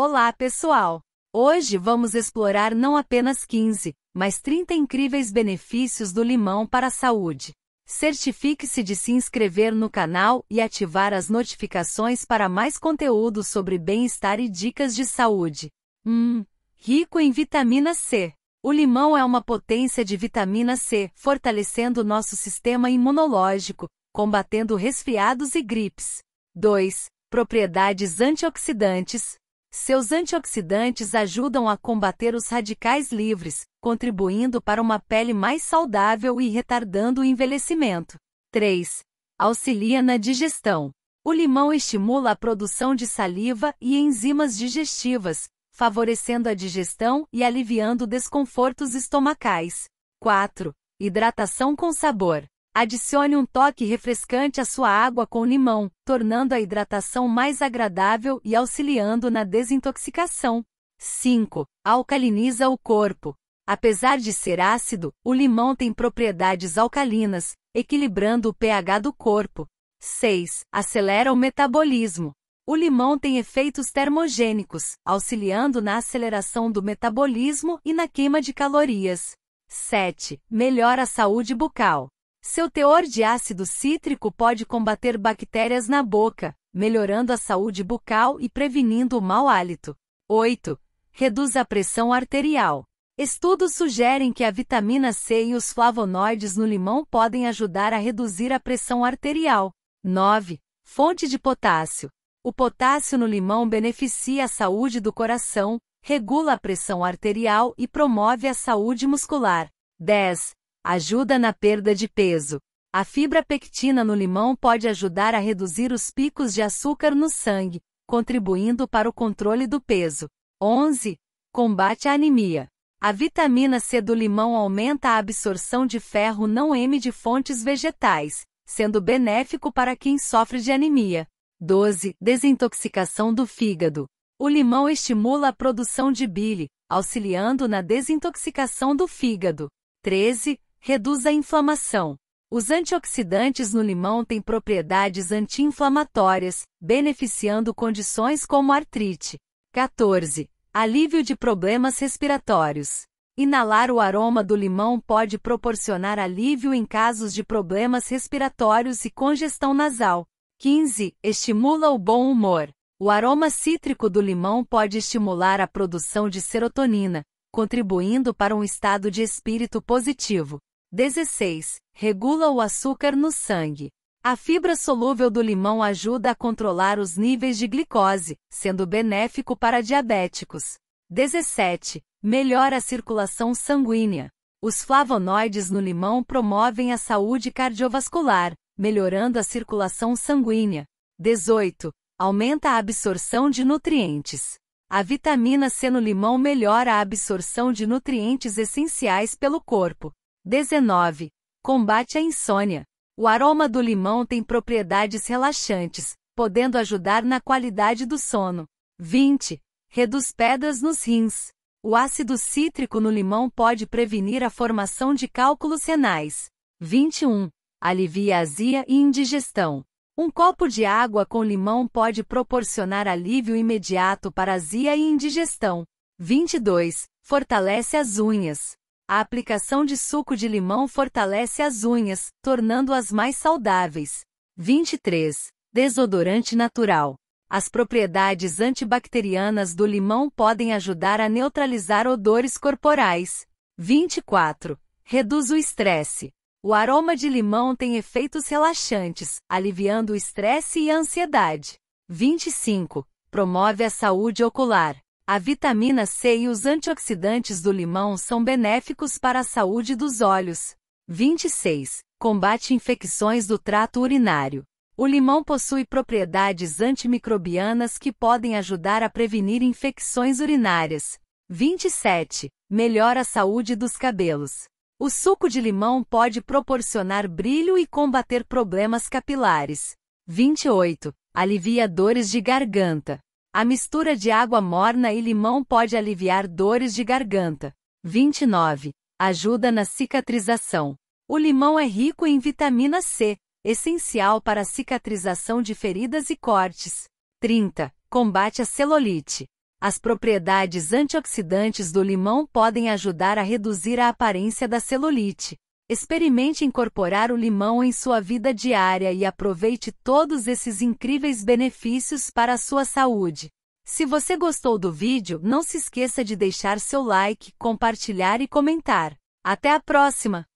Olá, pessoal! Hoje vamos explorar não apenas 15, mas 30 incríveis benefícios do limão para a saúde. Certifique-se de se inscrever no canal e ativar as notificações para mais conteúdo sobre bem-estar e dicas de saúde. Hum, rico em vitamina C. O limão é uma potência de vitamina C, fortalecendo nosso sistema imunológico, combatendo resfriados e gripes. 2. Propriedades antioxidantes. Seus antioxidantes ajudam a combater os radicais livres, contribuindo para uma pele mais saudável e retardando o envelhecimento. 3. Auxilia na digestão. O limão estimula a produção de saliva e enzimas digestivas, favorecendo a digestão e aliviando desconfortos estomacais. 4. Hidratação com sabor. Adicione um toque refrescante à sua água com limão, tornando a hidratação mais agradável e auxiliando na desintoxicação. 5. Alcaliniza o corpo. Apesar de ser ácido, o limão tem propriedades alcalinas, equilibrando o pH do corpo. 6. Acelera o metabolismo. O limão tem efeitos termogênicos, auxiliando na aceleração do metabolismo e na queima de calorias. 7. Melhora a saúde bucal. Seu teor de ácido cítrico pode combater bactérias na boca, melhorando a saúde bucal e prevenindo o mau hálito. 8. Reduz a pressão arterial. Estudos sugerem que a vitamina C e os flavonoides no limão podem ajudar a reduzir a pressão arterial. 9. Fonte de potássio. O potássio no limão beneficia a saúde do coração, regula a pressão arterial e promove a saúde muscular. 10. Ajuda na perda de peso. A fibra pectina no limão pode ajudar a reduzir os picos de açúcar no sangue, contribuindo para o controle do peso. 11. Combate a anemia. A vitamina C do limão aumenta a absorção de ferro não M de fontes vegetais, sendo benéfico para quem sofre de anemia. 12. Desintoxicação do fígado. O limão estimula a produção de bile, auxiliando na desintoxicação do fígado. 13. Reduz a inflamação. Os antioxidantes no limão têm propriedades anti-inflamatórias, beneficiando condições como artrite. 14. Alívio de problemas respiratórios. Inalar o aroma do limão pode proporcionar alívio em casos de problemas respiratórios e congestão nasal. 15. Estimula o bom humor. O aroma cítrico do limão pode estimular a produção de serotonina, contribuindo para um estado de espírito positivo. 16. Regula o açúcar no sangue. A fibra solúvel do limão ajuda a controlar os níveis de glicose, sendo benéfico para diabéticos. 17. Melhora a circulação sanguínea. Os flavonoides no limão promovem a saúde cardiovascular, melhorando a circulação sanguínea. 18. Aumenta a absorção de nutrientes. A vitamina C no limão melhora a absorção de nutrientes essenciais pelo corpo, 19. Combate a insônia. O aroma do limão tem propriedades relaxantes, podendo ajudar na qualidade do sono. 20. Reduz pedras nos rins. O ácido cítrico no limão pode prevenir a formação de cálculos renais. 21. Alivia azia e indigestão. Um copo de água com limão pode proporcionar alívio imediato para azia e indigestão. 22. Fortalece as unhas. A aplicação de suco de limão fortalece as unhas, tornando-as mais saudáveis. 23. Desodorante natural. As propriedades antibacterianas do limão podem ajudar a neutralizar odores corporais. 24. Reduz o estresse. O aroma de limão tem efeitos relaxantes, aliviando o estresse e a ansiedade. 25. Promove a saúde ocular. A vitamina C e os antioxidantes do limão são benéficos para a saúde dos olhos. 26. Combate infecções do trato urinário. O limão possui propriedades antimicrobianas que podem ajudar a prevenir infecções urinárias. 27. Melhora a saúde dos cabelos. O suco de limão pode proporcionar brilho e combater problemas capilares. 28. Alivia dores de garganta. A mistura de água morna e limão pode aliviar dores de garganta. 29. Ajuda na cicatrização. O limão é rico em vitamina C, essencial para a cicatrização de feridas e cortes. 30. Combate a celulite. As propriedades antioxidantes do limão podem ajudar a reduzir a aparência da celulite. Experimente incorporar o limão em sua vida diária e aproveite todos esses incríveis benefícios para a sua saúde. Se você gostou do vídeo, não se esqueça de deixar seu like, compartilhar e comentar. Até a próxima!